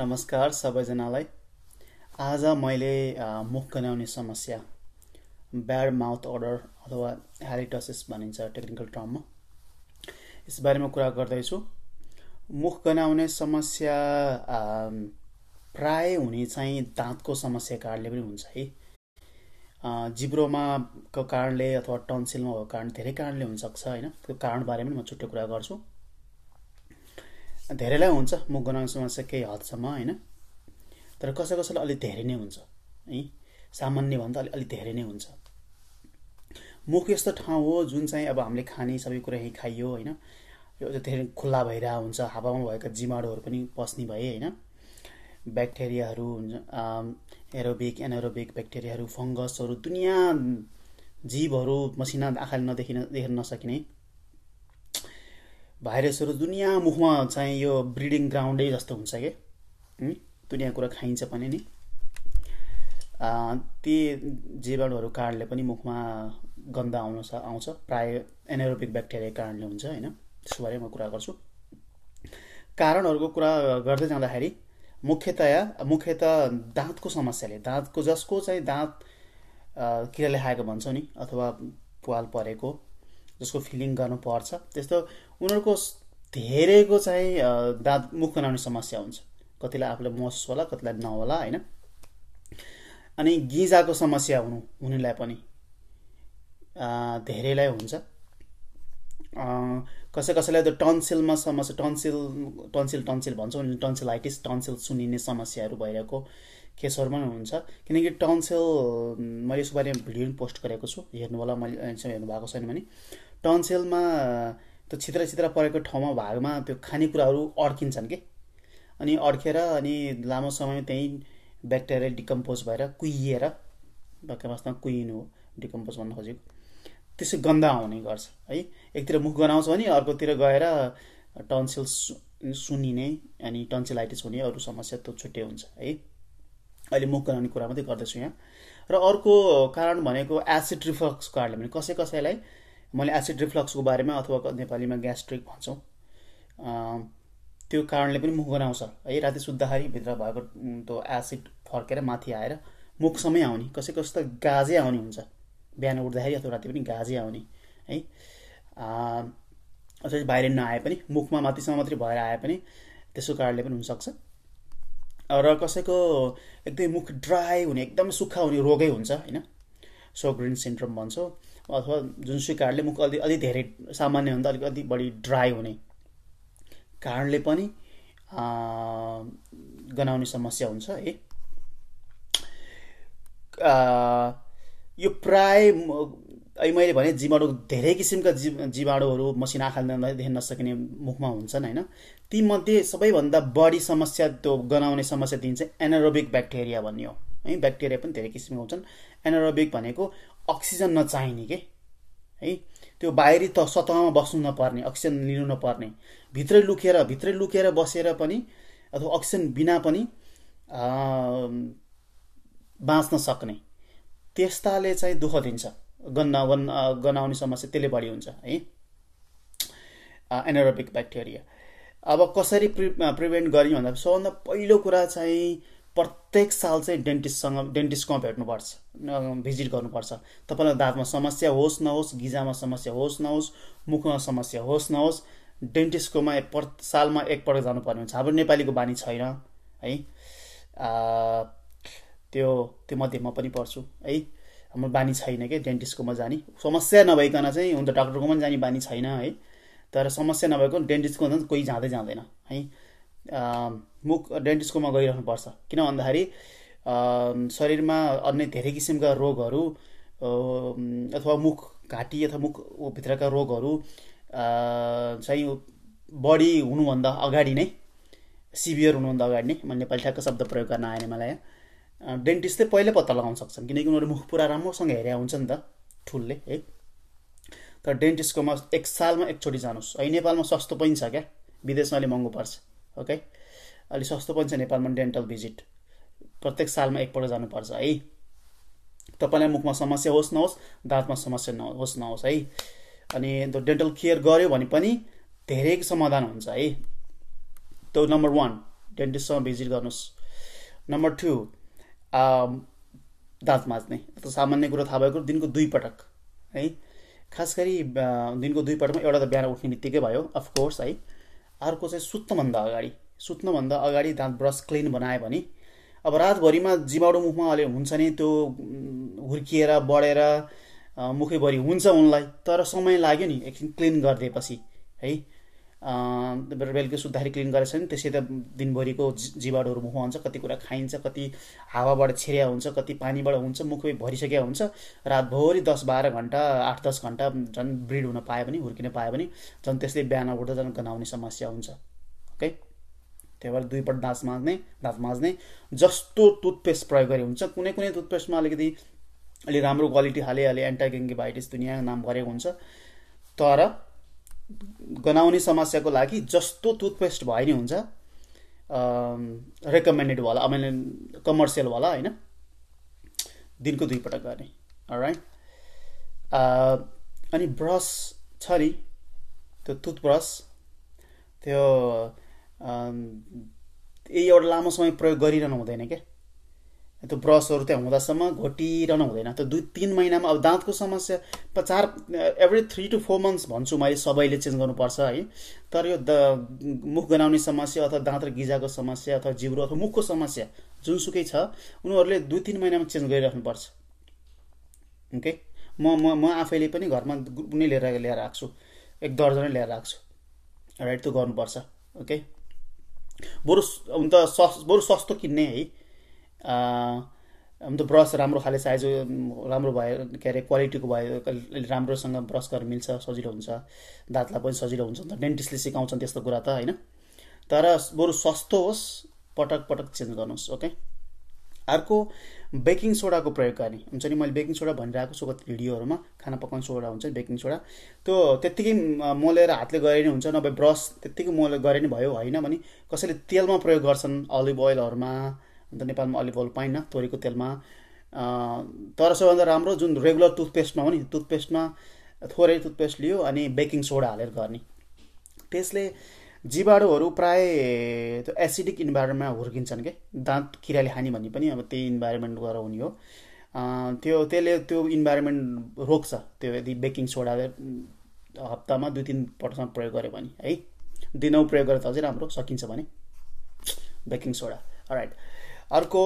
नमस्कार सबैजनालाई आज मैले मुख गनाउने समस्या ब्याड माउथ अर्डर अथवा ह्यारिटसिस भनिन्छ टेक्निकल टर्ममा यसबारेमा कुरा गर्दैछु मुख गनाउने समस्या प्राय हुने चाहिँ दाँतको समस्या कारणले पनि हुन्छ है जिब्रोमाको कारणले अथवा टन्सिलमा भएको कारण धेरै कारणले हुनसक्छ होइन त्यो कारणबारे पनि म छुट्टै कुरा गर्छु धेरैलाई हुन्छ मुख गनाउने समस्या केही हदसम्म होइन तर कसै कसैलाई अलिक धेरै नै हुन्छ है सामान्यभन्दा अलिक अलिक धेरै नै हुन्छ मुख यस्तो ठाउँ हो जुन चाहिँ अब हामीले खाने सबै कुरा यहीँ खाइयो होइन यो धेरै खुल्ला भइरहेको हुन्छ हावामा भएका जीवाणुहरू पनि पस्ने भए होइन ब्याक्टेरियाहरू हुन्छ एरोबिक एनारोबिक ब्याक्टेरियाहरू फङ्गसहरू दुनियाँ जीवहरू मसिना आँखाले नदेखिन देख्न नसकिने भाइरसहरू दुनियाँ मुखमा चाहिँ यो ब्रिडिङ ग्राउन्डै जस्तो हुन्छ कि दुनियाँ कुरा खाइन्छ पनि नि ती जीवाणुहरू कारणले पनि मुखमा गन्ध आउनु छ आउँछ प्राय एनारोबिक ब्याक्टेरिया कारणले हुन्छ होइन त्यसको बारे म कुरा गर्छु कारणहरूको कुरा गर्दै जाँदाखेरि मुख्यतया मुख्यत दाँतको समस्याले दाँतको जसको चाहिँ दाँत किराले खाएको भन्छौँ नि अथवा पाल परेको जसको फिलिङ गर्नुपर्छ त्यस्तो उनीहरूको धेरैको चाहिँ दाँत मुख बनाउने समस्या हुन्छ कतिलाई आफूलाई महसुस होला कतिलाई नहोला होइन अनि गिजाको समस्या हुनु हुनेलाई पनि धेरैलाई हुन्छ कसै कसैलाई त टन्सिलमा समस्या टन्सिल टन्सिल टन्सिल भन्छौँ टन्सिलाइटिस टन्सिल सुनिने समस्याहरू भइरहेको केसहरूमा हुन्छ किनकि टन्सिल मैले यसको बारेमा भिडियो पनि पोस्ट गरेको छु हेर्नु होला मैले हेर्नु भएको छैन भने टन्सिलमा त्यो छित्र छित्र परेको ठाउँमा भागमा त्यो खानेकुराहरू अड्किन्छन् कि अनि अड्केर अनि लामो समय त्यहीँ ब्याक्टेरिया डिकम्पोज भएर कुहिएर भएका वास्तवमा कुहिनु हो डिकम्पोज भन्नु खोजेको त्यसो गन्दा आउने गर्छ है एकतिर मुख गनाउँछ भने अर्कोतिर गएर टन्सिल सुनिने अनि टन्सिलाइटिस हुने अरू समस्या त छुट्टै हुन्छ है अहिले मुख गनाउने कुरा मात्रै गर्दैछु यहाँ र अर्को कारण भनेको एसिड रिफ्लक्सको कारणले भने कसै कसैलाई मैले एसिड रिफ्लक्सको बारेमा अथवा नेपालीमा ग्यास्ट्रिक भन्छौँ त्यो कारणले पनि मुख गनाउँछ है राति सुत्दाखेरि भित्र भएको त्यो एसिड फर्केर माथि आएर मुखसम्मै आउने कसै कसै त गाजे आउने हुन्छ बिहान उठ्दाखेरि अथवा राति पनि गाजे आउने है अझै बाहिर नआए पनि मुखमा माथिसम्म मात्रै भएर आए पनि त्यसको कारणले पनि हुनसक्छ र कसैको एकदमै मुख ड्राई हुने एकदम सुक्खा हुने रोगै हुन्छ होइन सोग्रिन सिन्ड्रोम भन्छौँ अथवा जुनसुकै कारणले मुख अलि अलिक धेरै सामान्य हुँदा अलिक अलिक बढी ड्राई हुने कारणले पनि गनाउने समस्या हुन्छ है यो प्राय मैले भने जीवाणु धेरै किसिमका जी जीवाणुहरू मसिना देख्न नसकिने मुखमा हुन्छन् होइन तीमध्ये सबैभन्दा बढी समस्या त्यो गनाउने समस्या दिन्छ एनारोबिक ब्याक्टेरिया भन्ने हो है ब्याक्टेरिया पनि धेरै किसिमको हुन्छन् एनारोबिक भनेको अक्सिजन नचाहिने के है त्यो बाहिरी त सतहमा बस्नु नपर्ने अक्सिजन लिनु नपर्ने भित्रै लुकेर भित्रै लुकेर बसेर पनि अथवा अक्सिजन बिना पनि बाँच्न सक्ने त्यस्ताले चाहिँ दुःख दिन्छ गन्ना गन् गनाउने समस्या त्यसले बढी हुन्छ है एनारोबिक ब्याक्टेरिया अब कसरी प्रि प्रिभेन्ट गर्ने भन्दा सबभन्दा पहिलो कुरा चाहिँ प्रत्येक साल चाहिँ डेन्टिस्टसँग डेन्टिस्टकोमा भेट्नुपर्छ भिजिट गर्नुपर्छ तपाईँलाई दाँतमा समस्या होस् नहोस् गिजामा समस्या होस् नहोस् मुखमा समस्या होस् नहोस् डेन्टिस्टकोमा पर सालमा एकपल्ट जानुपर्ने हुन्छ हाम्रो नेपालीको बानी छैन है त्यो त्यो मध्ये म पनि पर्छु है हाम्रो बानी छैन क्या डेन्टिस्टकोमा जाने समस्या नभइकन चाहिँ हुन त डाक्टरकोमा पनि जाने बानी छैन है तर समस्या नभएको डेन्टिस्टको कोही जाँदै जाँदैन है मुख डेन्टिस्टकोमा पर्छ किन भन्दाखेरि शरीरमा अन्य धेरै किसिमका रोगहरू अथवा मुख घाँटी अथवा मुख भित्रका रोगहरू चाहिँ बढी हुनुभन्दा अगाडि नै सिभियर हुनुभन्दा अगाडि नै मैले नेपाली ठ्याक्क शब्द प्रयोग गर्न आएन मलाई यहाँ डेन्टिस्ट चाहिँ पहिल्यै पत्ता लगाउन सक्छन् किनकि उनीहरू मुख पुरा राम्रोसँग हेरे हुन्छ नि त ठुलले है तर डेन्टिस्टकोमा एक सालमा एकचोटि जानुहोस् है नेपालमा सस्तो पनि छ क्या विदेशमा अलि महँगो पर्छ ओके अलिक सस्तो पनि छ नेपालमा डेन्टल भिजिट प्रत्येक सालमा एकपल्ट जानुपर्छ है तपाईँलाई मुखमा समस्या होस् नहोस् दाँतमा समस्या नहोस् नहोस् है अनि त्यो डेन्टल केयर गऱ्यो भने पनि धेरै समाधान हुन्छ है त्यो नम्बर वान डेन्टिस्टसँग भिजिट गर्नुहोस् नम्बर टू दाँत माझ्ने त सामान्य कुरो थाहा भएको दिनको दुई पटक है खास गरी दिनको दुई पटकमा एउटा त बिहान उठ्ने बित्तिकै भयो अफकोर्स है अर्को चाहिँ सुत्नुभन्दा अगाडि सुत्नुभन्दा अगाडि दाँत ब्रस क्लिन बनायो भने अब रातभरिमा जीवाणु मुखमा अहिले हुन्छ नि त्यो हुर्किएर बढेर मुखैभरि हुन्छ उनलाई तर समय लाग्यो नि एकछिन क्लिन गरिदिएपछि है बेलुकी सुत्दाखेरि क्लिन गरेछ भने त्यसै त दिनभरिको जीवाणुहरू मुखमा हुन्छ कति कुरा खाइन्छ कति हावाबाट छिर्या हुन्छ कति पानीबाट हुन्छ मुखै भरिसकेका हुन्छ रातभरि दस बाह्र घन्टा आठ दस घन्टा झन् ब्रिड हुन पायो भने हुर्किन पायो भने झन् त्यसले बिहान उठ्दा झन् गनाउने समस्या हुन्छ ओके त्यही भएर दुईपल्ट दाँत माझ्ने दाँत माझ्ने जस्तो टुथपेस्ट प्रयोग गरे हुन्छ कुनै कुनै टुथपेस्टमा अलिकति अलिक राम्रो क्वालिटी हाले अलि एन्टाइगेङ्गिभाइटिस दुनियाँ नाम गरेको हुन्छ तर गनाउने समस्याको लागि जस्तो टुथपेस्ट भए नि हुन्छ रेकमेन्डेड होला मैले कमर्सियल होला होइन दिनको दुईपटक गर्ने राइट अनि ब्रस छ नि त्यो टुथब्रस त्यो यही एउटा लामो समय प्रयोग गरिरहनु हुँदैन क्या त्यो ब्रसहरू त्यहाँ हुँदासम्म घोटिरहनु हुँदैन त्यो दुई तिन महिनामा अब दाँतको समस्या चार every three to four months भन्छु मैले सबैले चेन्ज गर्नुपर्छ है तर यो द मुख गनाउने समस्या अथवा दाँत र गिजाको समस्या अथवा जिब्रो अथवा मुखको समस्या जुनसुकै छ उनीहरूले दुई तिन महिनामा चेन्ज गरिराख्नुपर्छ ओके म म म आफैले पनि घरमा नै लिएर ल्याएर राख्छु एक दर्जनै ल्याएर राख्छु राइट त्यो गर्नुपर्छ ओके बरु हुन त सस् बरु सस्तो किन्ने है हुन त ब्रस राम्रो खाले साइज राम्रो भयो के अरे क्वालिटीको भयो राम्रोसँग ब्रस गरेर मिल्छ सजिलो हुन्छ दाँतलाई पनि सजिलो हुन्छ नि त डेन्टिस्टले सिकाउँछन् त्यस्तो कुरा त होइन तर बरु सस्तो होस् पटक पटक चेन्ज गर्नुहोस् ओके अर्को बेकिङ सोडाको प्रयोग गर्ने हुन्छ नि मैले बेकिङ सोडा भनिरहेको छु कति भिडियोहरूमा खाना पकाउने सोडा हुन्छ बेकिङ सोडा त्यो त्यत्तिकै मोलेर हातले गरे नै हुन्छ नभए ब्रस त्यत्तिकै मोले गरे नै भयो होइन भने कसैले तेलमा प्रयोग गर्छन् अलिभ ओइलहरूमा अन्त नेपालमा अलिभ ओइल पाइन्न तोरीको तेलमा तर सबैभन्दा राम्रो जुन रेगुलर टुथपेस्टमा हो नि टुथपेस्टमा थोरै टुथपेस्ट लियो अनि बेकिङ सोडा हालेर गर्ने त्यसले जीवाणुहरू प्राय त्यो एसिडिक इन्भाइरोमेन्टमा हुर्किन्छन् कि दाँत किराले हानी भन्ने पनि अब त्यही इन्भाइरोमेन्ट गएर हुने हो त्यो त्यसले त्यो इन्भाइरोमेन्ट रोक्छ त्यो यदि बेकिङ सोडा हप्तामा दुई तिन पटकसम्म प्रयोग गऱ्यो भने है दिनौ प्रयोग गरेर त अझै राम्रो सकिन्छ भने बेकिङ सोडा राइट अर्को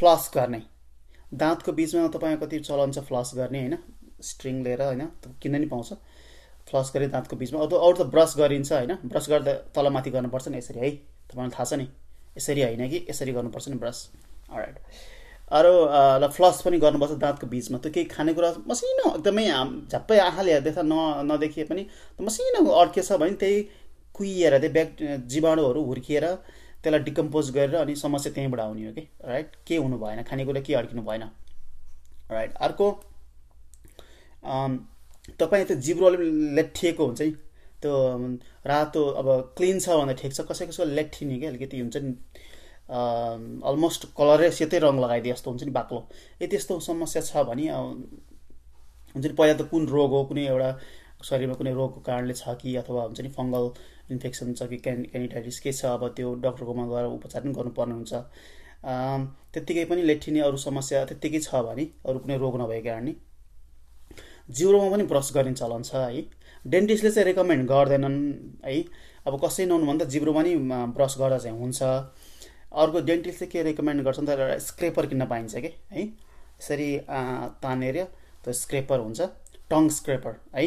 फ्लस गर्ने दाँतको बिचमा तपाईँ कति चलन छ फ्लस गर्ने होइन स्ट्रिङ लिएर होइन किन्न नि पाउँछ फ्लस गरेँ दाँतको बिचमा अरू अरू त ब्रस गरिन्छ होइन ब्रस गर्दा तलमाथि गर्नुपर्छ नि यसरी है तपाईँलाई थाहा छ नि यसरी होइन कि यसरी गर्नुपर्छ नि ब्रस राइट अरू ल फ्लस पनि गर्नुपर्छ दाँतको बिचमा त्यो केही खानेकुरा मसिनो एकदमै झप्पै आँखाले हेर्दैछ न नदेखिए पनि मसिनो अड्के छ भने त्यही कुहिएर त्यही ब्याक जीवाणुहरू हुर्किएर त्यसलाई डिकम्पोज गरेर अनि समस्या त्यहीँबाट आउने हो कि राइट के हुनु भएन खानेकुरा के अड्किनु भएन राइट अर्को तपाईँ त जिब्रोले लेठिएको हुन्छ नि त्यो रातो अब क्लिन छ भन्दा ठिक छ कसै कसैको लेठिने क्या अलिकति हुन्छ नि अलमोस्ट कलरै सेतै रङ लगाइदिए जस्तो हुन्छ नि बाक्लो ए त्यस्तो समस्या छ भने हुन्छ नि पहिला त कुन रोग हो कुनै एउटा शरीरमा कुनै रोगको कारणले छ कि अथवा हुन्छ नि फङ्गल इन्फेक्सन छ कि क्यान् क्यानिटाइटिस के छ अब त्यो डक्टरकोमा गएर उपचार पनि गर्नुपर्ने हुन्छ त्यत्तिकै पनि लेट्ठिने अरू समस्या त्यत्तिकै छ भने अरू कुनै रोग नभएको कारणले जिउरोमा पनि ब्रस गर्ने चलन छ है डेन्टिस्टले चाहिँ रेकमेन्ड गर्दैनन् है अब कसै नहुनुभन्दा जिब्रो पनि ब्रस गर्दा चाहिँ हुन्छ अर्को डेन्टिस्टले के रेकमेन्ड गर्छन् त एउटा स्क्रेपर किन्न पाइन्छ कि है यसरी तानेर त्यो स्क्रेपर हुन्छ टङ स्क्रेपर है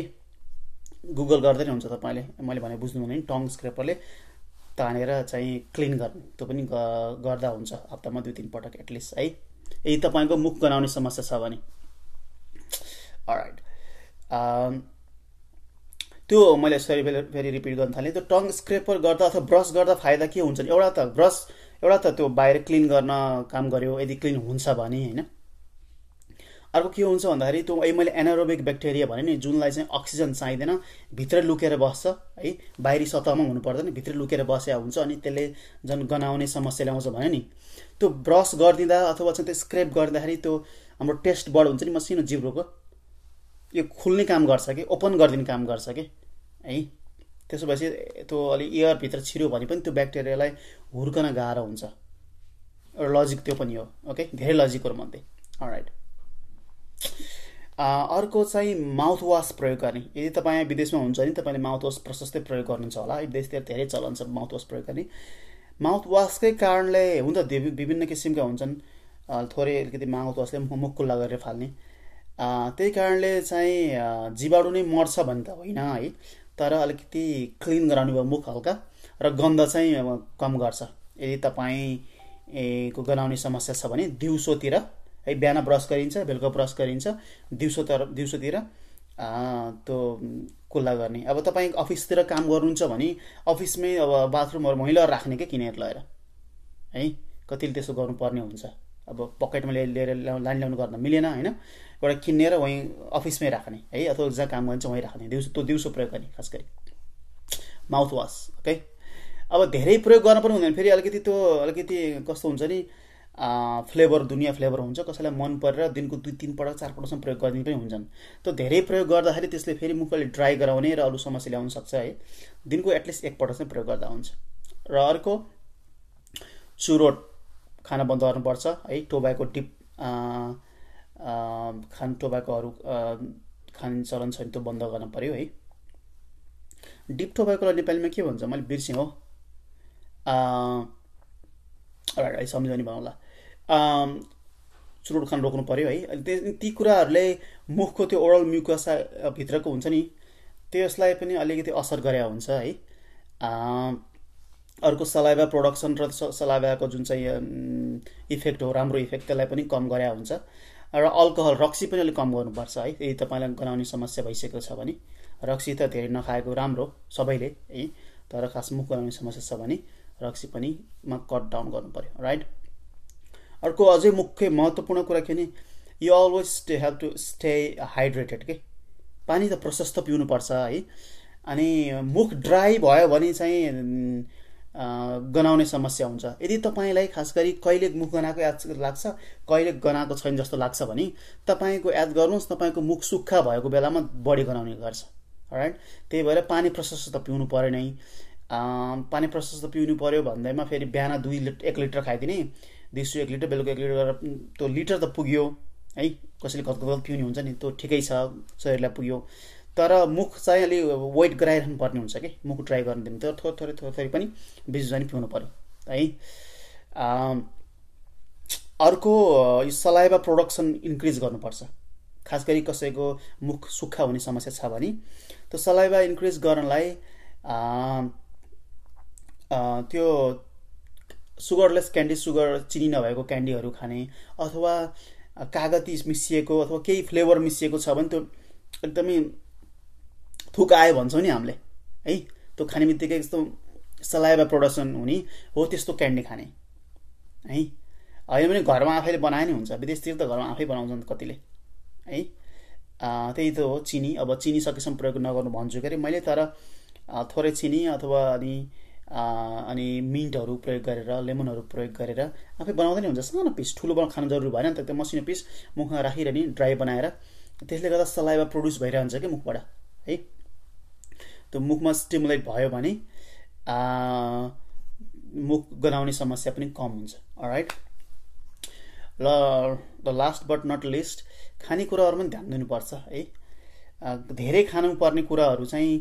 गुगल गर्दै नै हुन्छ तपाईँले मैले भने बुझ्नु भने टङ स्क्रेपरले तानेर चाहिँ क्लिन गर्ने त्यो पनि गर्दा हुन्छ हप्तामा दुई तिन पटक एटलिस्ट है यदि तपाईँको मुख गनाउने समस्या छ भने राइट त्यो मैले सरी फेरि रिपिट गर्न थालेँ त्यो टङ स्क्रेपर गर्दा अथवा ब्रस गर्दा फाइदा के हुन्छ एउटा त ब्रस एउटा त त्यो बाहिर क्लिन गर्न काम गऱ्यो यदि क्लिन हुन्छ भने होइन अर्को के हुन्छ भन्दाखेरि त्यो ए मैले एनारोबिक ब्याक्टेरिया भने नि जुनलाई चाहिँ अक्सिजन चाहिँदैन भित्र लुकेर बस्छ है बाहिरी सतहमा हुनु पर्दैन भित्र लुकेर बसेको हुन्छ अनि त्यसले झन् गनाउने समस्या ल्याउँछ भने नि त्यो ब्रस गरिदिँदा अथवा चाहिँ त्यो स्क्रेप गर्दाखेरि त्यो हाम्रो टेस्ट बड हुन्छ नि मसिनो जिब्रोको यो खुल्ने काम गर्छ कि ओपन गरिदिने काम गर्छ कि है त्यसो भएपछि त्यो अलिक एयरभित्र छिर्यो भने पनि त्यो ब्याक्टेरियालाई हुर्कन गाह्रो हुन्छ एउटा लजिक त्यो पनि हो ओके धेरै लजिकहरू मध्ये राइट अर्को चाहिँ माउथ माउथवास प्रयोग गर्ने यदि तपाईँ विदेशमा हुन्छ भने तपाईँले माउथवास प्रशस्तै प्रयोग गर्नुहुन्छ होला है विदेशतिर धेरै चलन छ माउथ माउथवास प्रयोग गर्ने माउथ माउथवासकै कारणले हुन त विभिन्न किसिमका हुन्छन् थोरै अलिकति माउथवासले मुख खुल्ला गरेर फाल्ने त्यही कारणले चाहिँ जीवाणु नै मर्छ भने त होइन है तर अलिकति क्लिन गराउनु भयो मुख हल्का र गन्ध चाहिँ कम गर्छ यदि तपाईँको गनाउने समस्या छ भने दिउँसोतिर है बिहान ब्रस गरिन्छ बेलुका ब्रस गरिन्छ दिउँसो तर दिउँसोतिर त्यो कुल्ला गर्ने अब तपाईँ अफिसतिर काम गर्नुहुन्छ भने अफिसमै अब बाथरुमहरू मैला राख्ने क्या किनेर लगेर है कतिले त्यसो गर्नुपर्ने हुन्छ अब पकेटमा लिएर लिएर लाइन ल्याउनु गर्न मिलेन होइन एउटा किनेर वहीँ अफिसमै राख्ने है अथवा जहाँ काम गर्छ उहीँ राख्ने दिउँसो त्यो दिउँसो प्रयोग गर्ने खास गरी माउथ वास ओके अब धेरै प्रयोग गर्न पनि हुँदैन फेरि अलिकति त्यो अलिकति कस्तो हुन्छ नि फ्लेभर दुनियाँ फ्लेभर हुन्छ कसैलाई मन परेर दिनको दुई तिन पटक चार पटकसम्म प्रयोग गर्ने पनि हुन्छन् त्यो धेरै प्रयोग गर्दाखेरि त्यसले फेरि मुखले ड्राई गराउने र अरू समस्या ल्याउन सक्छ है दिनको एटलिस्ट एकपटक चाहिँ प्रयोग गर्दा हुन्छ र अर्को चुरोट खाना बन्द गर्नुपर्छ है टोबाको डिप खान टोबाकोहरू खाने चलन छ त्यो बन्द गर्न पऱ्यो है डिप टोबाकोलाई नेपालीमा के भन्छ मैले बिर्सेँ हो है सम्झाउने भनौँला चुरोट खान रोक्नु पऱ्यो है ती कुराहरूले मुखको त्यो ओरल भित्रको हुन्छ नि त्यसलाई पनि अलिकति असर गरे हुन्छ है अर्को सलाइभा प्रोडक्सन र सलाइभाको जुन चाहिँ इफेक्ट हो राम्रो इफेक्ट त्यसलाई पनि कम गरे हुन्छ र अल्कोहल रक्सी पनि अलिक कम गर्नुपर्छ है यदि तपाईँलाई गनाउने समस्या भइसकेको छ भने रक्सी त धेरै नखाएको राम्रो सबैले है तर खास मुख गराउने समस्या छ भने रक्सी पनिमा कट डाउन गर्नु पऱ्यो राइट अर्को अझै मुख्य महत्त्वपूर्ण कुरा के भने you always stay help to stay hydrated के पानी त प्रशस्त पिउनुपर्छ है अनि मुख ड्राई भयो भने चाहिँ गनाउने समस्या हुन्छ यदि तपाईँलाई खास गरी कहिले मुख गनाएको याद लाग्छ कहिले गनाएको छैन जस्तो लाग्छ भने तपाईँको याद गर्नुहोस् तपाईँको मुख सुक्खा भएको बेलामा बढी गनाउने गर्छ राइट त्यही भएर पानी प्रशस्त त पिउनु पऱ्यो नै पानी प्रशस्त पिउनु पऱ्यो भन्दैमा फेरि बिहान दुई लिटर एक लिटर खाइदिने दिउँसो एक लिटर बेलुका एक लिटर गरेर त्यो लिटर त पुग्यो है कसैले कत कत पिउने हुन्छ नि त्यो ठिकै छ शरीरलाई पुग्यो तर मुख चाहिँ अलि वेट गराइरहनु पर्ने हुन्छ कि मुख ड्राई गर्नु दिनु थोरै थोरै थोरै थोरै पनि बिस पिउनु पऱ्यो है अर्को यो सलाइवा प्रोडक्सन इन्क्रिज गर्नुपर्छ खास गरी कसैको मुख सुक्खा हुने समस्या छ भने त्यो सलाइवा इन्क्रिज गर्नलाई त्यो सुगरलेस क्यान्डी सुगर चिनी नभएको क्यान्डीहरू खाने अथवा कागती मिसिएको अथवा केही फ्लेभर मिसिएको छ भने त्यो एकदमै थुक आयो भन्छौँ नि हामीले है त्यो खाने बित्तिकै यस्तो सलाइबा प्रडक्सन हुने हो त्यस्तो क्यान्डी खाने है होइन भने घरमा आफैले बनाए नि हुन्छ विदेशतिर त घरमा आफै बनाउँछन् कतिले है त्यही त हो चिनी अब चिनी सकेसम्म प्रयोग नगर्नु भन्छु के अरे मैले तर थोरै चिनी अथवा अनि अनि मिन्टहरू प्रयोग गरेर लेमनहरू प्रयोग गरेर आफै बनाउँदै नै हुन्छ सानो पिस ठुलो बनाउनु खानु जरुरी भएन नि त त्यो मसिनो पिस मुखमा राखिरहने ड्राई बनाएर त्यसले गर्दा सलाइवा प्रड्युस भइरहन्छ कि मुखबाट है त्यो मुखमा स्टिमुलेट भयो भने मुख गनाउने समस्या पनि कम हुन्छ राइट ल the last but not least खानेकुराहरू पनि ध्यान दिनुपर्छ है धेरै खानुपर्ने कुराहरू चाहिँ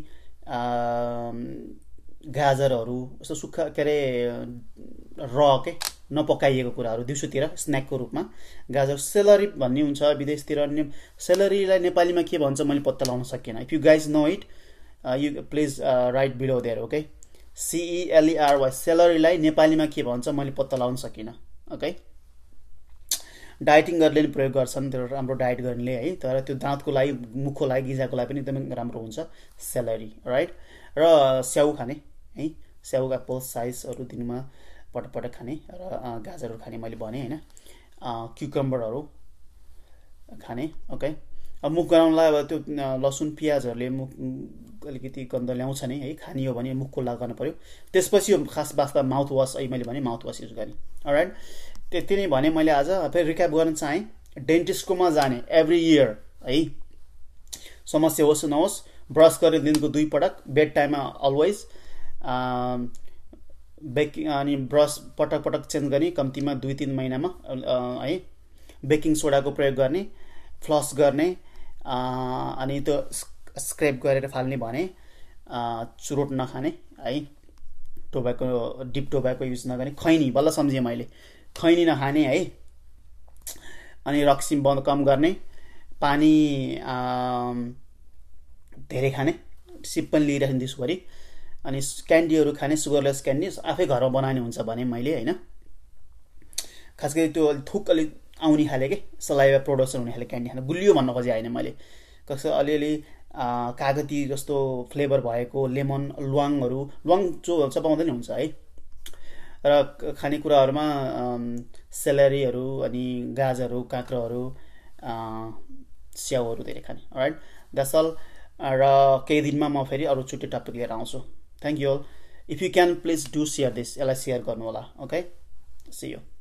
गाजरहरू यस्तो सुक्खा के अरे र के नपकाइएको कुराहरू दिउँसोतिर स्न्याकको रूपमा गाजर सेलरी भन्ने हुन्छ विदेशतिर सेलरीलाई नेपालीमा के भन्छ मैले पत्ता लगाउन सकिनँ if you guys know it you please write below there okay C E L E R Y सेलरीलाई नेपालीमा के भन्छ मैले पत्ता लाउन सकिनँ ओके डाइटिङहरूले पनि प्रयोग गर्छन् त्यो राम्रो डाइट गर्नेले है तर त्यो दाँतको लागि मुखको लागि गिजाको लागि पनि एकदमै राम्रो हुन्छ सेलरी राइट र स्याउ खाने है स्याउ एप्पल साइजहरू दिनमा पटक पटक खाने र गाजरहरू खाने मैले भने होइन क्युकम्बरहरू खाने ओके अब मुख गराउनलाई अब त्यो लसुन प्याजहरूले मुख अलिकति गन्ध ल्याउँछ नै है खाने हो भने मुख खुल्ला गर्नु पऱ्यो त्यसपछि यो खास वास्तव माउथ वास है मैले भने माउथ वास युज गरेँ राइट त्यति नै भने मैले आज फेरि रिक्याप गर्न चाहेँ डेन्टिस्टकोमा जाने एभ्री इयर है समस्या होस् नहोस् ब्रस गरेर दिनको दुई पटक बेड टाइममा अलवेज बेकिङ अनि ब्रस पटक पटक चेन्ज गर्ने कम्तीमा दुई तिन महिनामा है बेकिङ सोडाको प्रयोग गर्ने फ्लस गर्ने अनि त्यो स्क्रेप गरेर फाल्ने भने चुरोट नखाने है टोबाको डिप टोबाको युज नगर्ने खैनी बल्ल सम्झेँ मैले खैनी नखाने है अनि रक्सी बन्द कम गर्ने पानी धेरै खाने सिप पनि लिइराख्ने दिउँसभरि अनि क्यान्डीहरू खाने सुगरलेस क्यान्डी आफै घरमा बनाउने हुन्छ भने मैले होइन खास गरी त्यो अलिक थुक अलिक आउने खाले के सलाइभा प्रडक्सन हुने खाले क्यान्डी खाने गुलियो भन्न खोजेँ होइन मैले कसै अलिअलि कागती जस्तो फ्लेभर भएको लेमन ल्वाङहरू ल्वाङ चो चपाउँदै हुन्छ है र खानेकुराहरूमा सेलेरीहरू अनि गाजरहरू काँक्राहरू स्याउहरू धेरै खाने राइट दसल र केही दिनमा म फेरि अरू छुट्टै टपिक लिएर आउँछु thank you all if you can please do share this यसलाई सेयर गर्नु होला ओके सी यु